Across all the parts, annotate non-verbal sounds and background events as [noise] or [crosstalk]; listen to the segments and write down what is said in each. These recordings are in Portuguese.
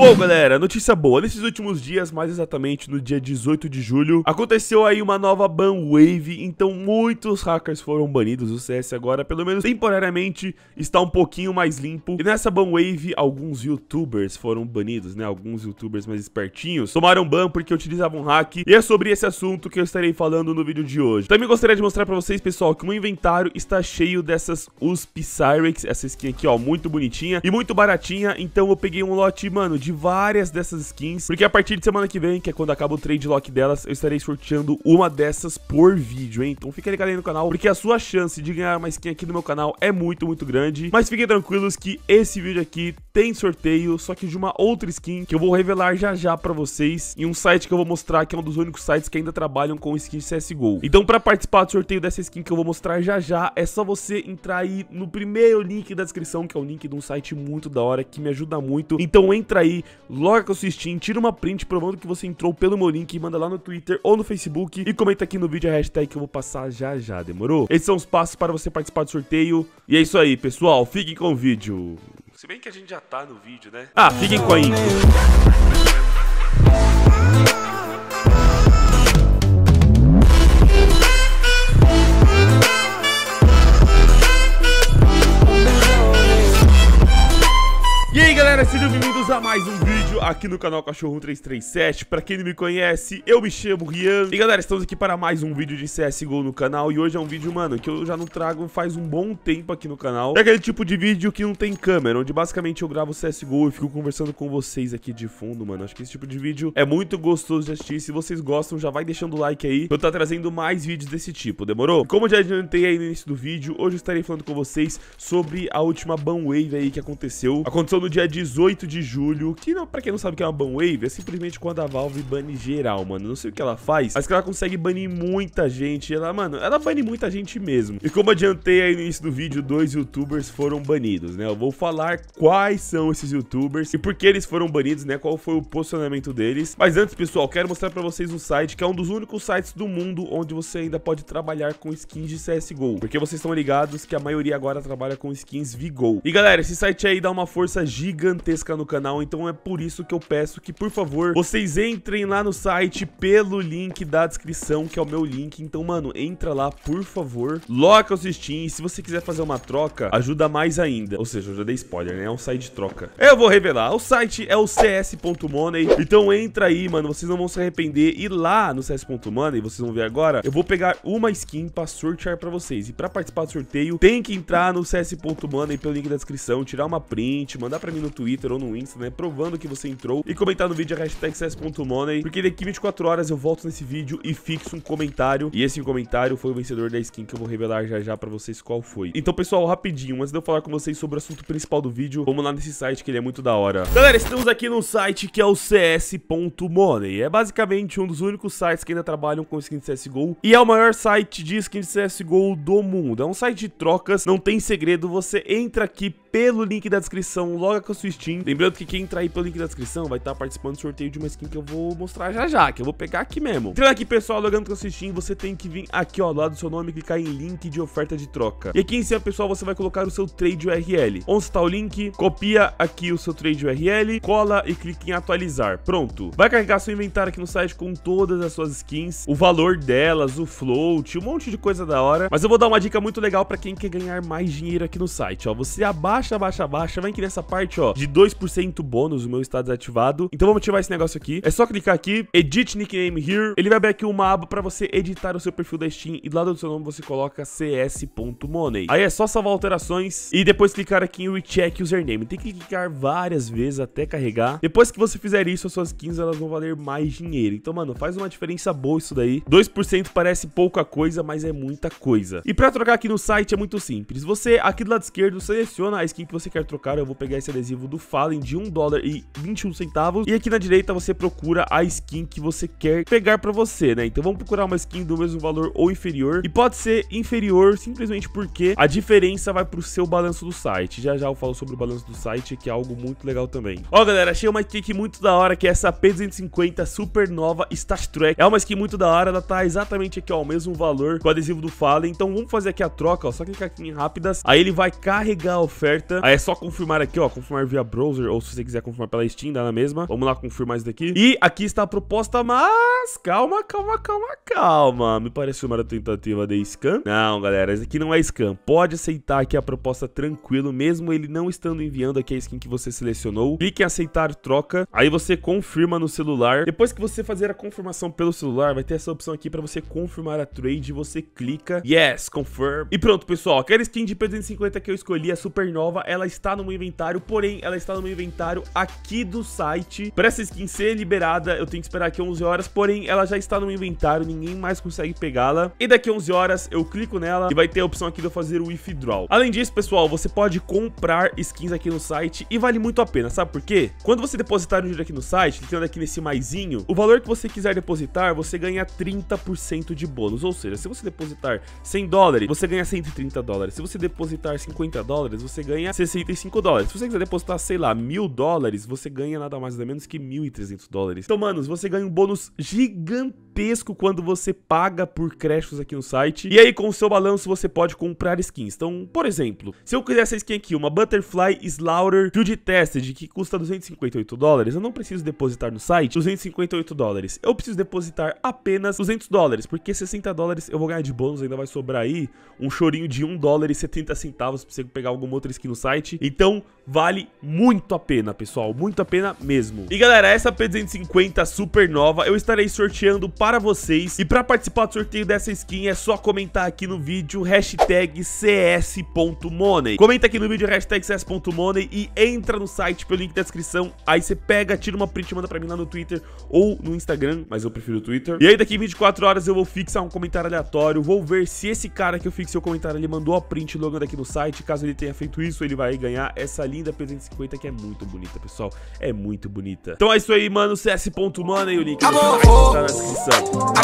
Bom, galera, notícia boa. Nesses últimos dias, mais exatamente no dia 18 de julho, aconteceu aí uma nova ban wave, então muitos hackers foram banidos. O CS agora, pelo menos temporariamente, está um pouquinho mais limpo. E nessa ban wave, alguns youtubers foram banidos, né? Alguns youtubers mais espertinhos tomaram ban porque utilizavam hack. E é sobre esse assunto que eu estarei falando no vídeo de hoje. Também gostaria de mostrar pra vocês, pessoal, que o meu inventário está cheio dessas USP Cyrex, essa skin aqui, ó, muito bonitinha e muito baratinha. Então eu peguei um lote, mano, de de várias dessas skins, porque a partir de semana que vem, que é quando acaba o trade lock delas, eu estarei sorteando uma dessas por vídeo, hein? Então fica ligado aí no canal, porque a sua chance de ganhar uma skin aqui no meu canal é muito, muito grande. Mas fiquem tranquilos que esse vídeo aqui tem sorteio, só que de uma outra skin que eu vou revelar já já pra vocês em um site que eu vou mostrar, que é um dos únicos sites que ainda trabalham com skins CSGO. Então pra participar do sorteio dessa skin que eu vou mostrar já já, é só você entrar aí no primeiro link da descrição, que é o link de um site muito da hora, que me ajuda muito. Então entra aí logo com o seu Steam, tira uma print provando que você entrou pelo meu link, manda lá no Twitter ou no Facebook e comenta aqui no vídeo a hashtag que eu vou passar já já, demorou? Esses são os passos para você participar do sorteio. E é isso aí, pessoal, fiquem com o vídeo. Se bem que a gente já tá no vídeo, né? Ah, fiquem com a intro. aqui no canal Cachorro 337 Pra quem não me conhece, eu me chamo Rian. E galera, estamos aqui para mais um vídeo de CSGO no canal. E hoje é um vídeo, mano, que eu já não trago faz um bom tempo aqui no canal. É aquele tipo de vídeo que não tem câmera, onde basicamente eu gravo CSGO e fico conversando com vocês aqui de fundo, mano. Acho que esse tipo de vídeo é muito gostoso de assistir. Se vocês gostam, já vai deixando o like aí. Eu tô trazendo mais vídeos desse tipo, demorou? como eu já adiantei aí no início do vídeo, hoje eu estarei falando com vocês sobre a última ban wave aí que aconteceu. Aconteceu no dia 18 de julho, que não, pra quem não sabe, sabe o que é uma ban wave? É simplesmente quando a Valve bane geral, mano. Não sei o que ela faz, mas que ela consegue banir muita gente. Ela, mano, ela bane muita gente mesmo. E como adiantei aí no início do vídeo, dois youtubers foram banidos, né? Eu vou falar quais são esses youtubers e por que eles foram banidos, né? Qual foi o posicionamento deles. Mas antes, pessoal, quero mostrar pra vocês um site que é um dos únicos sites do mundo onde você ainda pode trabalhar com skins de CSGO. Porque vocês estão ligados que a maioria agora trabalha com skins GO E galera, esse site aí dá uma força gigantesca no canal, então é por isso que eu eu peço que, por favor, vocês entrem lá no site pelo link da descrição, que é o meu link. Então, mano, entra lá, por favor. Loca o Steam. E se você quiser fazer uma troca, ajuda mais ainda. Ou seja, eu já dei spoiler, né? É um site de troca. Eu vou revelar. O site é o cs.money. Então entra aí, mano. Vocês não vão se arrepender. E lá no cs.money, vocês vão ver agora, eu vou pegar uma skin pra sortear pra vocês. E pra participar do sorteio, tem que entrar no cs.money pelo link da descrição, tirar uma print, mandar pra mim no Twitter ou no Insta, né? Provando que você entrou e comentar no vídeo a é hashtag CS.money, porque daqui 24 horas eu volto nesse vídeo e fixo um comentário. E esse comentário foi o vencedor da skin que eu vou revelar já já pra vocês qual foi. Então, pessoal, rapidinho, antes de eu falar com vocês sobre o assunto principal do vídeo, vamos lá nesse site que ele é muito da hora. Galera, estamos aqui num site que é o CS.money. É basicamente um dos únicos sites que ainda trabalham com skin de CSGO e é o maior site de skin de CSGO do mundo. É um site de trocas, não tem segredo, você entra aqui pelo link da descrição, logo com a sua Steam. Lembrando que quem entrar aí pelo link da descrição descrição vai estar tá participando do sorteio de uma skin que eu vou mostrar já já, que eu vou pegar aqui mesmo. Entrando é aqui, pessoal, logando com assistir, você tem que vir aqui, ó, do lado do seu nome, clicar em link de oferta de troca. E aqui em cima, pessoal, você vai colocar o seu trade URL. Onde está o link, copia aqui o seu trade URL, cola e clica em atualizar. Pronto. Vai carregar seu inventário aqui no site com todas as suas skins, o valor delas, o float, um monte de coisa da hora. Mas eu vou dar uma dica muito legal para quem quer ganhar mais dinheiro aqui no site, ó. Você abaixa, abaixa, abaixa, vai aqui nessa parte, ó, de 2% bônus, o meu está desativado ativado. Então vamos ativar esse negócio aqui. É só clicar aqui, Edit Nickname Here. Ele vai abrir aqui uma aba pra você editar o seu perfil da Steam e do lado do seu nome você coloca cs.money. Aí é só salvar alterações e depois clicar aqui em Recheck Username. Tem que clicar várias vezes até carregar. Depois que você fizer isso, as suas skins elas vão valer mais dinheiro. Então, mano, faz uma diferença boa isso daí. 2% parece pouca coisa, mas é muita coisa. E pra trocar aqui no site é muito simples. Você, aqui do lado esquerdo, seleciona a skin que você quer trocar. Eu vou pegar esse adesivo do Fallen de 1 dólar e 21 centavos. E aqui na direita você procura a skin que você quer pegar pra você, né? Então vamos procurar uma skin do mesmo valor ou inferior. E pode ser inferior simplesmente porque a diferença vai pro seu balanço do site. Já já eu falo sobre o balanço do site, que é algo muito legal também. Ó, galera, achei uma skin muito da hora, que é essa P250 Supernova Star Trek. É uma skin muito da hora, ela tá exatamente aqui, ó, o mesmo valor com o adesivo do Fallen. Então vamos fazer aqui a troca, ó, só clicar aqui em rápidas. Aí ele vai carregar a oferta. Aí é só confirmar aqui, ó, confirmar via browser, ou se você quiser confirmar pela Steam, dela mesma. Vamos lá confirmar isso daqui. E aqui está a proposta, mas... Calma, calma, calma, calma. Me parece uma tentativa de scan. Não, galera, isso aqui não é scan. Pode aceitar aqui a proposta tranquilo, mesmo ele não estando enviando aqui a skin que você selecionou. Clique em aceitar troca. Aí você confirma no celular. Depois que você fazer a confirmação pelo celular, vai ter essa opção aqui para você confirmar a trade. Você clica yes, confirm. E pronto, pessoal. Aquela skin de 350 que eu escolhi, a é supernova, ela está no meu inventário. Porém, ela está no meu inventário aqui do site pra essa skin ser liberada. Eu tenho que esperar aqui 11 horas, porém ela já está no meu inventário, ninguém mais consegue pegá-la. E daqui 11 horas eu clico nela e vai ter a opção aqui de eu fazer o withdraw. Além disso, pessoal, você pode comprar skins aqui no site e vale muito a pena, sabe por quê? Quando você depositar um dinheiro aqui no site, clicando aqui nesse maisinho, o valor que você quiser depositar, você ganha 30% de bônus. Ou seja, se você depositar 100 dólares, você ganha 130 dólares. Se você depositar 50 dólares, você ganha 65 dólares. Se você quiser depositar, sei lá, mil dólares, você ganha nada mais nada menos que 1.300 dólares. Então, manos, você ganha um bônus gigantesco quando você paga por créditos aqui no site. E aí, com o seu balanço, você pode comprar skins. Então, por exemplo, se eu quiser essa skin aqui, uma Butterfly Slaughter Field Tested, que custa 258 dólares, eu não preciso depositar no site 258 dólares. Eu preciso depositar apenas 200 dólares, porque 60 dólares eu vou ganhar de bônus, ainda vai sobrar aí um chorinho de 1 dólar e 70 centavos pra você pegar alguma outra skin no site. Então, vale muito a pena, pessoal. Muito a pena pena mesmo. E galera, essa P250 super nova eu estarei sorteando para vocês. E para participar do sorteio dessa skin é só comentar aqui no vídeo hashtag cs.money. Comenta aqui no vídeo hashtag cs.money e entra no site pelo link da descrição. Aí você pega, tira uma print e manda pra mim lá no Twitter ou no Instagram, mas eu prefiro o Twitter. E aí daqui 24 horas eu vou fixar um comentário aleatório, vou ver se esse cara que eu fixei o comentário ali mandou a print logo daqui no site. Caso ele tenha feito isso, ele vai ganhar essa linda P250 que é muito bonita, pessoal. É muito muito bonita. Então é isso aí, mano. CS.mana e o link tá na descrição.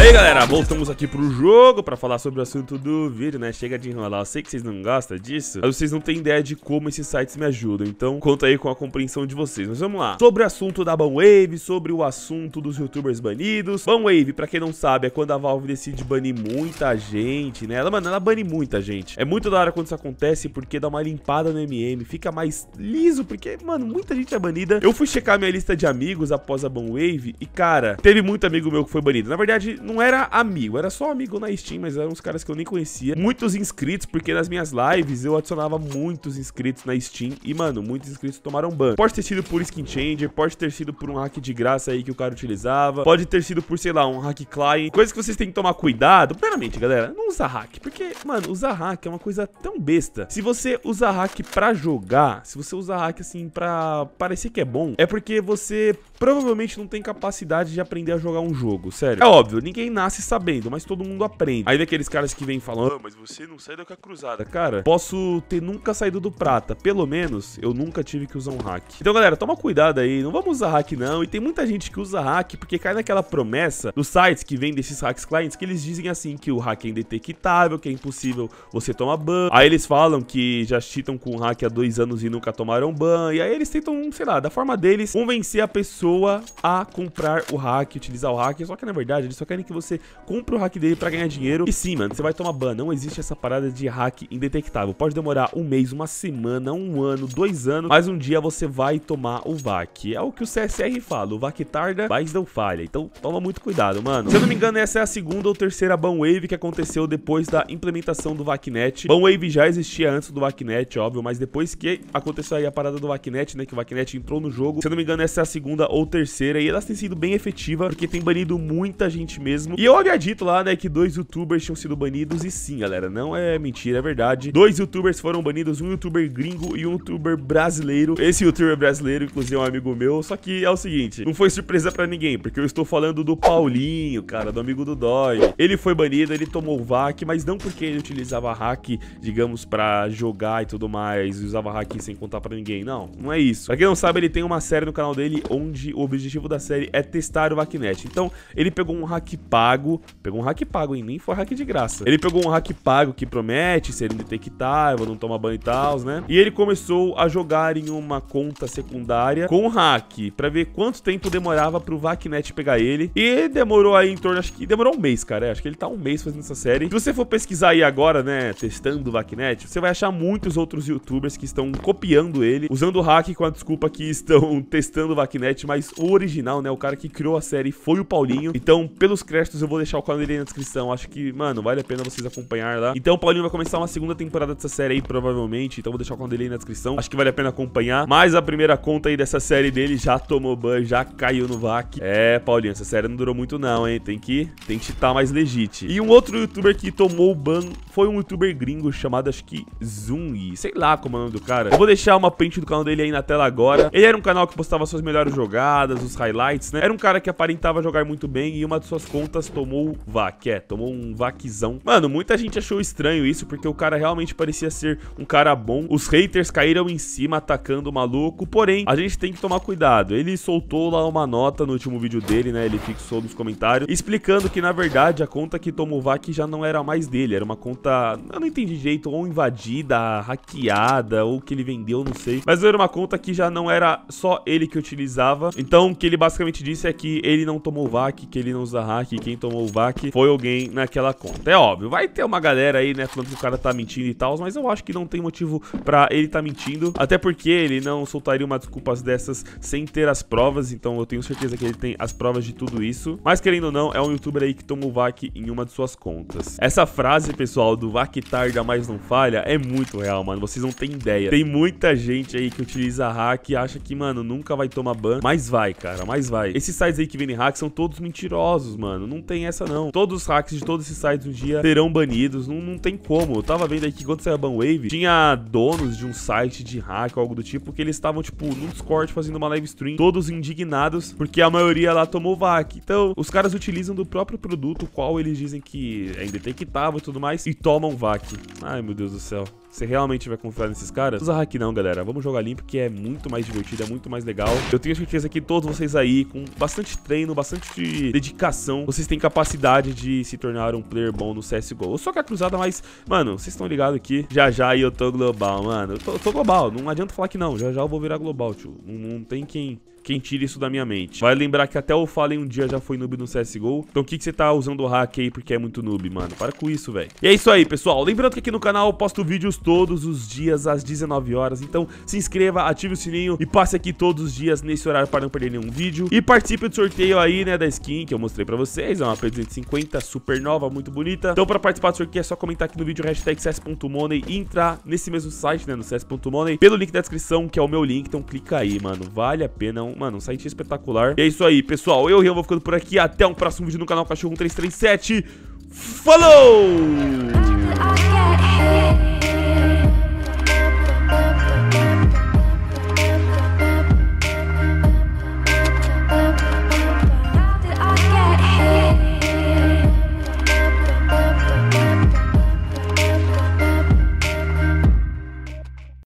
Aí, galera, voltamos aqui pro jogo pra falar sobre o assunto do vídeo, né? Chega de enrolar. Eu sei que vocês não gostam disso, mas vocês não têm ideia de como esses sites me ajudam. Então, conta aí com a compreensão de vocês. Mas vamos lá. Sobre o assunto da Banwave, sobre o assunto dos youtubers banidos. Banwave, pra quem não sabe, é quando a Valve decide banir muita gente, né? Ela, mano, ela bane muita gente. É muito da hora quando isso acontece, porque dá uma limpada no MM, fica mais liso, porque, mano, muita gente é banida. Eu fui checar minha lista de amigos após a wave e, cara, teve muito amigo meu que foi banido. Na verdade, não era amigo, era só amigo na Steam, mas eram uns caras que eu nem conhecia. Muitos inscritos, porque nas minhas lives eu adicionava muitos inscritos na Steam e, mano, muitos inscritos tomaram ban. Pode ter sido por skin changer, pode ter sido por um hack de graça aí que o cara utilizava, pode ter sido por, sei lá, um hack client. Coisas que vocês têm que tomar cuidado. Primeiramente, galera, não usa hack, porque, mano, usar hack é uma coisa tão besta. Se você usa hack pra jogar, se você usa hack assim pra, para parecer que é bom é porque você provavelmente não tem capacidade de aprender a jogar um jogo, sério. É óbvio, ninguém nasce sabendo, mas todo mundo aprende. Aí daqueles caras que vêm falando, ah, mas você não saiu da cruzada. Cara, posso ter nunca saído do prata, pelo menos eu nunca tive que usar um hack. Então, galera, toma cuidado aí, não vamos usar hack não. E tem muita gente que usa hack porque cai naquela promessa dos sites que vendem esses hacks clients que eles dizem assim que o hack é indetectável, que é impossível você tomar ban. Aí eles falam que já cheatam com hack há dois anos e nunca tomaram ban. E aí eles tentam sei lá, da forma deles, convencer a pessoa a comprar o hack, utilizar o hack. Só que, na verdade, eles só querem que você compre o hack dele pra ganhar dinheiro. E sim, mano, você vai tomar ban. Não existe essa parada de hack indetectável. Pode demorar um mês, uma semana, um ano, dois anos, mas um dia você vai tomar o VAC. É o que o CSR fala, o VAC tarda, mas não falha. Então toma muito cuidado, mano. Se eu não me engano, essa é a segunda ou terceira ban wave que aconteceu depois da implementação do VACnet. Ban wave já existia antes do VACnet, óbvio, mas depois que aconteceu aí a parada do VACnet, né, que o VACnet Cat entrou no jogo. Se eu não me engano, essa é a segunda ou terceira. E elas têm sido bem efetivas, porque tem banido muita gente mesmo. E eu havia dito lá, né, que dois youtubers tinham sido banidos. E sim, galera, não é mentira, é verdade. Dois youtubers foram banidos, um youtuber gringo e um youtuber brasileiro. Esse youtuber brasileiro, inclusive, é um amigo meu. Só que é o seguinte, não foi surpresa pra ninguém, porque eu estou falando do Paulinho, cara, do amigo do Dói. Ele foi banido, ele tomou o VAC, mas não porque ele utilizava hack, digamos, pra jogar e tudo mais. Usava hack sem contar pra ninguém, não. Não é isso. Pra quem não não sabe, ele tem uma série no canal dele onde o objetivo da série é testar o Vacnet. Então, ele pegou um hack pago, pegou um hack pago em mim, foi hack de graça. Ele pegou um hack pago que promete ser indetectável, não tomar banho e tal, né? E ele começou a jogar em uma conta secundária com o hack, pra ver quanto tempo demorava pro Vacnet pegar ele. E demorou aí em torno, acho que demorou um mês, cara. É, acho que ele tá um mês fazendo essa série. Se você for pesquisar aí agora, né, testando o Vacnet, você vai achar muitos outros youtubers que estão copiando ele, usando o hack com a desculpa que estão [laughs] testando o Vacnet, mas o original, né, o cara que criou a série foi o Paulinho. Então, pelos créditos, eu vou deixar o canal dele na descrição. Acho que, mano, vale a pena vocês acompanhar lá. Então, o Paulinho vai começar uma segunda temporada dessa série aí, provavelmente. Então, vou deixar o canal dele aí na descrição. Acho que vale a pena acompanhar. Mas a primeira conta aí dessa série dele já tomou ban, já caiu no Vac. É, Paulinho, essa série não durou muito não, hein. Tem que, tem que estar tá mais legit. E um outro youtuber que tomou ban foi um youtuber gringo chamado, acho que, Zung. Sei lá como é o nome do cara. Eu vou deixar uma print do canal dele aí na tela agora. Ele era um canal que postava suas melhores jogadas, os highlights, né? Era um cara que aparentava jogar muito bem e uma de suas contas tomou vac, é, tomou um vaquizão. Mano, muita gente achou estranho isso, porque o cara realmente parecia ser um cara bom. Os haters caíram em cima atacando o maluco, porém, a gente tem que tomar cuidado. Ele soltou lá uma nota no último vídeo dele, né? Ele fixou nos comentários, explicando que, na verdade, a conta que tomou vac já não era mais dele, era uma conta, eu não entendi direito, ou invadida, hackeada, ou que ele vendeu, não sei. Mas era uma conta que já não não era só ele que utilizava. Então, o que ele basicamente disse é que ele não tomou VAC, que ele não usa hack, quem tomou o VAC foi alguém naquela conta. É óbvio, vai ter uma galera aí, né, falando que o cara tá mentindo e tal, mas eu acho que não tem motivo pra ele tá mentindo, até porque ele não soltaria uma desculpas dessas sem ter as provas, então eu tenho certeza que ele tem as provas de tudo isso. Mas querendo ou não, é um youtuber aí que tomou VAC em uma de suas contas. Essa frase, pessoal, do VAC tarda, mas não falha, é muito real, mano, vocês não têm ideia. Tem muita gente aí que utiliza hack acha que, mano, nunca vai tomar ban, mas vai, cara, mas vai. Esses sites aí que vendem hack são todos mentirosos, mano. Não tem essa, não. Todos os hacks de todos esses sites um dia serão banidos. Não, não tem como. Eu tava vendo aí que quando saiu a Banwave, tinha donos de um site de hack ou algo do tipo que eles estavam, tipo, no Discord fazendo uma live stream, todos indignados, porque a maioria lá tomou VAC. Então, os caras utilizam do próprio produto, qual eles dizem que é indetectável e tudo mais, e tomam VAC. Ai, meu Deus do céu. Você realmente vai confiar nesses caras? Usa hack não, galera. Vamos jogar limpo, que é muito mais divertido, é muito mais legal. Eu tenho certeza que todos vocês aí, com bastante treino, bastante dedicação, vocês têm capacidade de se tornar um player bom no CSGO. Eu sou que a cruzada, mas, mano, vocês estão ligados aqui. Já já eu tô global, mano. Eu tô, tô global, não adianta falar que não. Já já eu vou virar global, tio. Não, não tem quem... Quem tira isso da minha mente? Vai lembrar que até o Fallen um dia já foi noob no CSGO. Então o que, que você tá usando o hack aí porque é muito noob, mano? Para com isso, velho. E é isso aí, pessoal. Lembrando que aqui no canal eu posto vídeos todos os dias às 19 horas. Então se inscreva, ative o sininho e passe aqui todos os dias nesse horário para não perder nenhum vídeo. E participe do sorteio aí, né, da skin que eu mostrei pra vocês. É uma P250 super nova, muito bonita. Então pra participar do sorteio é só comentar aqui no vídeo hashtag CS.money e entrar nesse mesmo site, né, no CS.money pelo link da descrição que é o meu link. Então clica aí, mano. Vale a pena, é um mano, um site espetacular. E é isso aí, pessoal. Eu, eu vou ficando por aqui. Até um próximo vídeo no canal Cachorro 1337. Falou!